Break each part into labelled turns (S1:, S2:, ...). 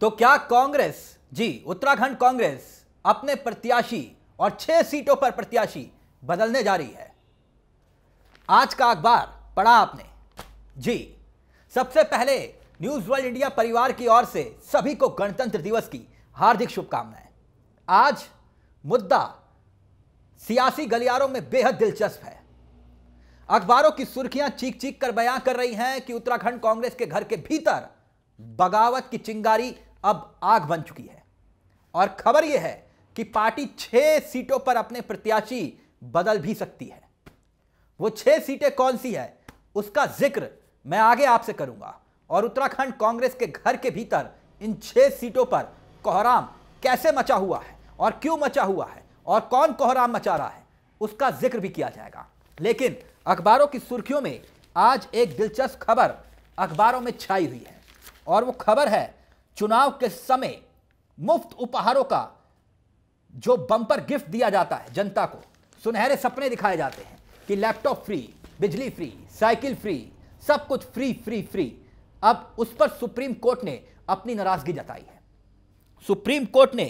S1: तो क्या कांग्रेस जी उत्तराखंड कांग्रेस अपने प्रत्याशी और छह सीटों पर प्रत्याशी बदलने जा रही है आज का अखबार पढ़ा आपने जी सबसे पहले न्यूज वर्ल्ड इंडिया परिवार की ओर से सभी को गणतंत्र दिवस की हार्दिक शुभकामनाएं आज मुद्दा सियासी गलियारों में बेहद दिलचस्प है अखबारों की सुर्खियां चीख चीख कर बयां कर रही हैं कि उत्तराखंड कांग्रेस के घर के भीतर बगावत की चिंगारी अब आग बन चुकी है और खबर यह है कि पार्टी छह सीटों पर अपने प्रत्याशी बदल भी सकती है वो छह सीटें कौन सी है उसका जिक्र मैं आगे आपसे करूंगा और उत्तराखंड कांग्रेस के घर के भीतर इन छह सीटों पर कोहराम कैसे मचा हुआ है और क्यों मचा हुआ है और कौन कोहराम मचा रहा है उसका जिक्र भी किया जाएगा लेकिन अखबारों की सुर्खियों में आज एक दिलचस्प खबर अखबारों में छाई हुई है और वो खबर है चुनाव के समय मुफ्त उपहारों का जो बम्पर गिफ्ट दिया जाता है जनता को सुनहरे सपने दिखाए जाते हैं कि लैपटॉप फ्री बिजली फ्री साइकिल फ्री सब कुछ फ्री फ्री फ्री अब उस पर सुप्रीम कोर्ट ने अपनी नाराजगी जताई है सुप्रीम कोर्ट ने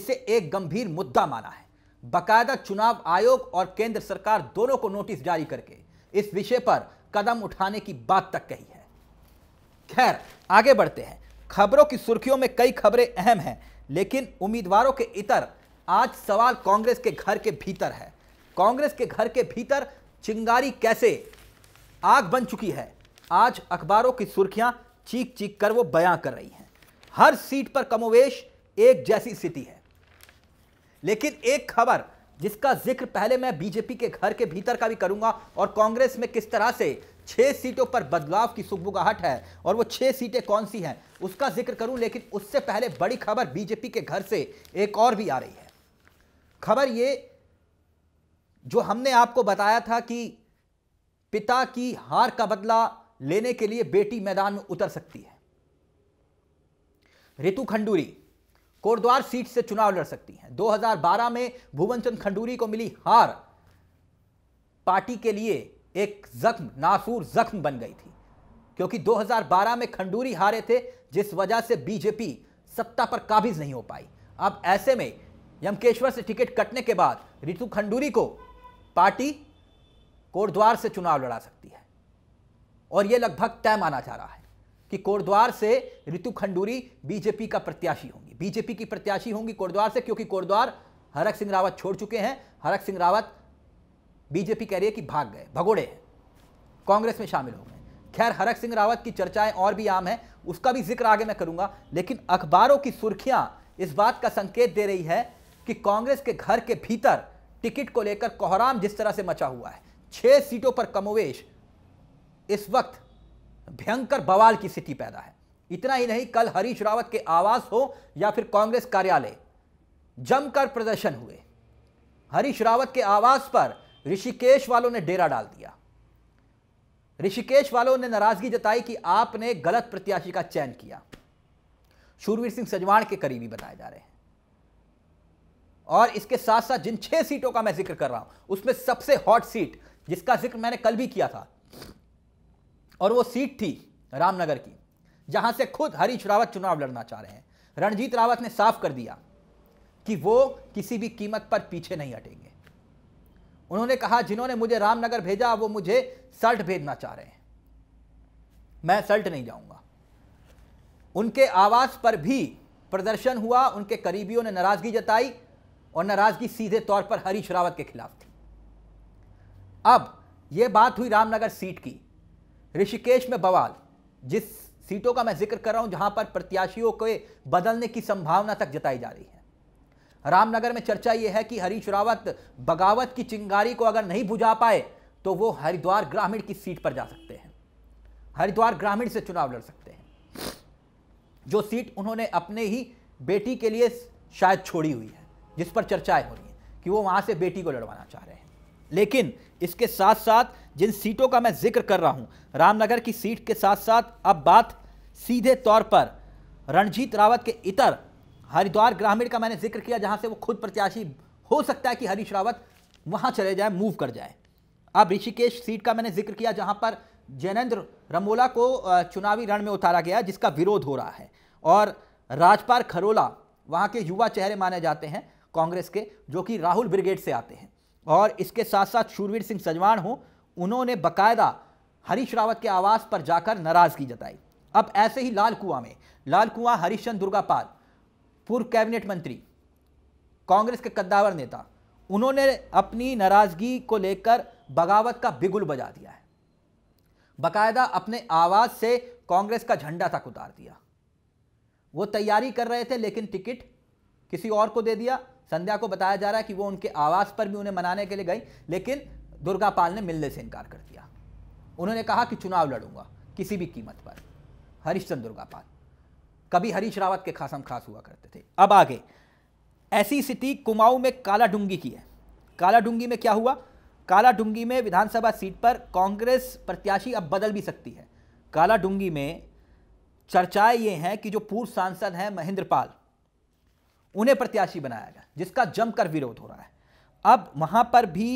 S1: इसे एक गंभीर मुद्दा माना है बाकायदा चुनाव आयोग और केंद्र सरकार दोनों को नोटिस जारी करके इस विषय पर कदम उठाने की बात तक कही है खैर आगे बढ़ते हैं खबरों की सुर्खियों में कई खबरें अहम हैं लेकिन उम्मीदवारों के इतर आज सवाल कांग्रेस के घर के भीतर है कांग्रेस के घर के भीतर चिंगारी कैसे आग बन चुकी है आज अखबारों की सुर्खियां चीख चीख कर वो बयां कर रही हैं हर सीट पर कमोवेश एक जैसी स्थिति है लेकिन एक खबर जिसका जिक्र पहले मैं बीजेपी के घर के भीतर का भी करूंगा और कांग्रेस में किस तरह से छह सीटों पर बदलाव की सुगबुगाहट है और वो छह सीटें कौन सी हैं उसका जिक्र करूं लेकिन उससे पहले बड़ी खबर बीजेपी के घर से एक और भी आ रही है खबर ये जो हमने आपको बताया था कि पिता की हार का बदला लेने के लिए बेटी मैदान में उतर सकती है रितु खंडूरी कोरद्वार सीट से चुनाव लड़ सकती हैं 2012 में भुवन खंडूरी को मिली हार पार्टी के लिए एक जख्म नासूर जख्म बन गई थी क्योंकि 2012 में खंडूरी हारे थे जिस वजह से बीजेपी सत्ता पर काबिज नहीं हो पाई अब ऐसे में यमकेश्वर से टिकट कटने के बाद रितु खंडूरी को पार्टी कोटद्वार से चुनाव लड़ा सकती है और यह लगभग तय माना जा रहा है कि कोटद्वार से रितु खंडूरी बीजेपी का प्रत्याशी होंगी बीजेपी की प्रत्याशी होंगी कोटद्वार से क्योंकि कोटद्वार हरक सिंह रावत छोड़ चुके हैं हरक सिंह रावत बीजेपी कह रही है कि भाग गए भगोड़े हैं कांग्रेस में शामिल हो गए खैर हरक सिंह रावत की चर्चाएं और भी आम है उसका भी जिक्र आगे मैं करूंगा लेकिन अखबारों की सुर्खियां इस बात का संकेत दे रही है कि कांग्रेस के घर के भीतर टिकट को लेकर कोहराम जिस तरह से मचा हुआ है छह सीटों पर कमोवेश इस वक्त भयंकर बवाल की स्थिति पैदा है इतना ही नहीं कल हरीश रावत के आवास हो या फिर कांग्रेस कार्यालय जमकर प्रदर्शन हुए हरीश रावत के आवास पर ऋषिकेश वालों ने डेरा डाल दिया ऋषिकेश वालों ने नाराजगी जताई कि आपने गलत प्रत्याशी का चयन किया शूरवीर सिंह सजवाण के करीबी बताए जा रहे हैं और इसके साथ साथ जिन छह सीटों का मैं जिक्र कर रहा हूं उसमें सबसे हॉट सीट जिसका जिक्र मैंने कल भी किया था और वो सीट थी रामनगर की जहां से खुद हरीश रावत चुनाव लड़ना चाह रहे हैं रणजीत रावत ने साफ कर दिया कि वो किसी भी कीमत पर पीछे नहीं हटेंगे उन्होंने कहा जिन्होंने मुझे रामनगर भेजा वो मुझे सल्ट भेजना चाह रहे हैं मैं सल्ट नहीं जाऊंगा उनके आवास पर भी प्रदर्शन हुआ उनके करीबियों ने नाराजगी जताई और नाराजगी सीधे तौर पर हरीश रावत के खिलाफ थी अब यह बात हुई रामनगर सीट की ऋषिकेश में बवाल जिस सीटों का मैं जिक्र कर रहा हूं जहां पर प्रत्याशियों के बदलने की संभावना तक जताई जा रही है रामनगर में चर्चा यह है कि हरीश रावत बगावत की चिंगारी को अगर नहीं बुझा पाए तो वो हरिद्वार ग्रामीण की सीट पर जा सकते हैं हरिद्वार ग्रामीण से चुनाव लड़ सकते हैं जो सीट उन्होंने अपने ही बेटी के लिए शायद छोड़ी हुई है जिस पर चर्चाएं हो रही हैं कि वो वहाँ से बेटी को लड़वाना चाह रहे हैं लेकिन इसके साथ साथ जिन सीटों का मैं जिक्र कर रहा हूँ रामनगर की सीट के साथ साथ अब बात सीधे तौर पर रणजीत रावत के इतर हरिद्वार ग्रामीण का मैंने जिक्र किया जहां से वो खुद प्रत्याशी हो सकता है कि हरीश रावत वहां चले जाए मूव कर जाए अब ऋषिकेश सीट का मैंने जिक्र किया जहां पर जैनेन्द्र रमोला को चुनावी रण में उतारा गया जिसका विरोध हो रहा है और राजपाल खरोला वहाँ के युवा चेहरे माने जाते हैं कांग्रेस के जो कि राहुल ब्रिगेड से आते हैं और इसके साथ साथ शूरवीर सिंह सजवाण हो उन्होंने बकायदा हरीश रावत के आवास पर जाकर नाराज़गी जताई अब ऐसे ही लाल कुआं में लाल कुआं दुर्गा दुर्गापाल पूर्व कैबिनेट मंत्री कांग्रेस के कद्दावर नेता उन्होंने अपनी नाराजगी को लेकर बगावत का बिगुल बजा दिया है बकायदा अपने आवाज से कांग्रेस का झंडा तक उतार दिया वो तैयारी कर रहे थे लेकिन टिकट किसी और को दे दिया संध्या को बताया जा रहा है कि वो उनके आवास पर भी उन्हें मनाने के लिए गई लेकिन दुर्गा पाल ने मिलने से इनकार कर दिया उन्होंने कहा कि चुनाव लड़ूंगा किसी भी कीमत पर हरिश्चंद्र दुर्गा पाल कभी हरीश रावत के खासम खास हुआ करते थे अब आगे ऐसी स्थिति कुमाऊं में काला डूंगी की है काला डूंगी में क्या हुआ काला डूंगी में विधानसभा सीट पर कांग्रेस प्रत्याशी अब बदल भी सकती है काला डूंगी में चर्चाएं ये हैं कि जो पूर्व सांसद हैं महेंद्र पाल उन्हें प्रत्याशी बनाया गया जिसका जमकर विरोध हो रहा है अब वहां पर भी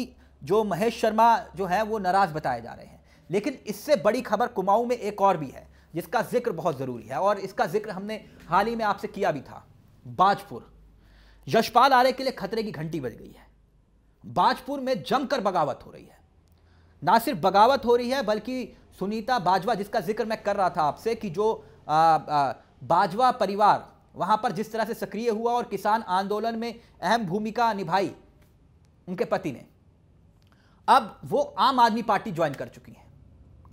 S1: जो महेश शर्मा जो है वो नाराज बताए जा रहे हैं लेकिन इससे बड़ी खबर कुमाऊं में एक और भी है जिसका जिक्र बहुत ज़रूरी है और इसका जिक्र हमने हाल ही में आपसे किया भी था बाजपुर यशपाल आर्य के लिए खतरे की घंटी बज गई है बाजपुर में जमकर बगावत हो रही है ना सिर्फ बगावत हो रही है बल्कि सुनीता बाजवा जिसका जिक्र मैं कर रहा था आपसे कि जो आ, आ, बाजवा परिवार वहां पर जिस तरह से सक्रिय हुआ और किसान आंदोलन में अहम भूमिका निभाई उनके पति ने अब वो आम आदमी पार्टी ज्वाइन कर चुकी हैं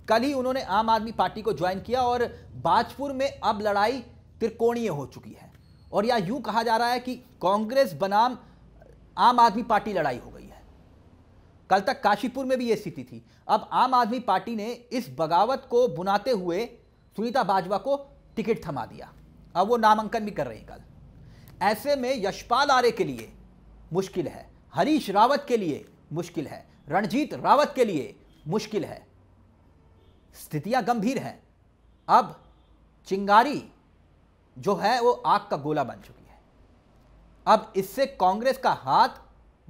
S1: कल ही उन्होंने आम आदमी पार्टी को ज्वाइन किया और बाजपुर में अब लड़ाई त्रिकोणीय हो चुकी है और या यूं कहा जा रहा है कि कांग्रेस बनाम आम आदमी पार्टी लड़ाई हो गई है कल तक काशीपुर में भी यह स्थिति थी अब आम आदमी पार्टी ने इस बगावत को बुनाते हुए सुनीता बाजवा को टिकट थमा दिया अब वो नामांकन भी कर रही कल ऐसे में यशपाल आर्य के लिए मुश्किल है हरीश रावत के लिए मुश्किल है रणजीत रावत के लिए मुश्किल है स्थितियां गंभीर हैं अब चिंगारी जो है वो आग का गोला बन चुकी है अब इससे कांग्रेस का हाथ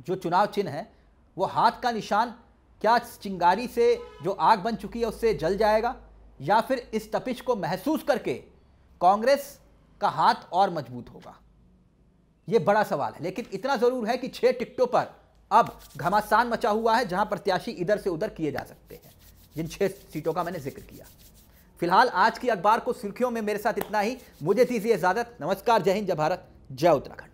S1: जो चुनाव चिन्ह है वो हाथ का निशान क्या चिंगारी से जो आग बन चुकी है उससे जल जाएगा या फिर इस तपिश को महसूस करके कांग्रेस का हाथ और मजबूत होगा ये बड़ा सवाल है लेकिन इतना ज़रूर है कि छः टिकटों पर अब घमासान मचा हुआ है जहां प्रत्याशी इधर से उधर किए जा सकते हैं जिन छह सीटों का मैंने जिक्र किया फिलहाल आज की अखबार को सुर्खियों में मेरे साथ इतना ही मुझे दीजिए इजाजत नमस्कार जय हिंद जय भारत जय उत्तराखंड